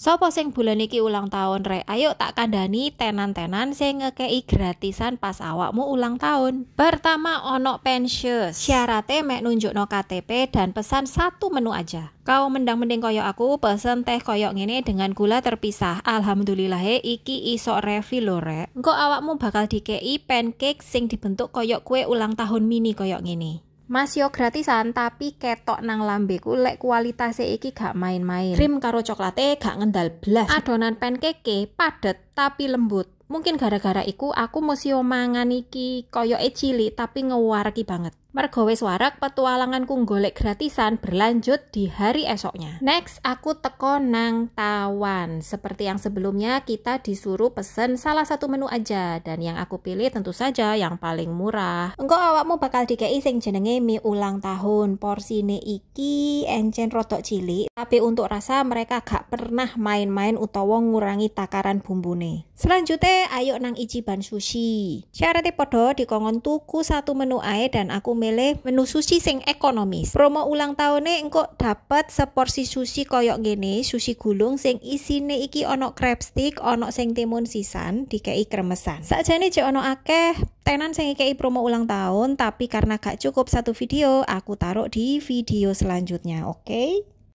Sopo sing bulan iki ulang tahun rek? Ayo tak kandhani tenan-tenan sing ngekei gratisan pas awakmu ulang tahun. Pertama onok pensius. Syaratnya mek no KTP dan pesan satu menu aja. Kau mendang-mending koyok aku pesen teh koyok ini dengan gula terpisah. Alhamdulillah he iki iso revi lho rek. awakmu bakal dikei pancake sing dibentuk koyok kue ulang tahun mini koyok ini. Mas yo gratisan tapi ketok nang lambeku lek kualitasnya iki gak main-main. Krim karo coklate gak ngendal blas. Adonan pancake padet tapi lembut. Mungkin gara-gara iku aku mesti mangan iki e cili tapi ngewareki banget. Mergo wis warak Kung golek gratisan berlanjut di hari esoknya. Next, aku teko nang tawan. Seperti yang sebelumnya kita disuruh pesen salah satu menu aja dan yang aku pilih tentu saja yang paling murah. Engko awakmu bakal dikei sing jenenge mie ulang tahun. Porsine iki encen rotok cilik, tapi untuk rasa mereka gak pernah main-main utawa ngurangi takaran bumbune. Selanjutnya ayo nang Ichiban Sushi. Syaratnya podo dikongon tuku satu menu ae dan aku milih menu sushi sing ekonomis. Promo ulang tahunnya engko dapat seporsi sushi koyok gini, sushi gulung sing isine iki ono crab stick, ono sing timun sisan, dikei kremesan. Sakjane jek ono akeh tenan sing ngekei promo ulang tahun, tapi karena gak cukup satu video, aku taruh di video selanjutnya, oke? Okay?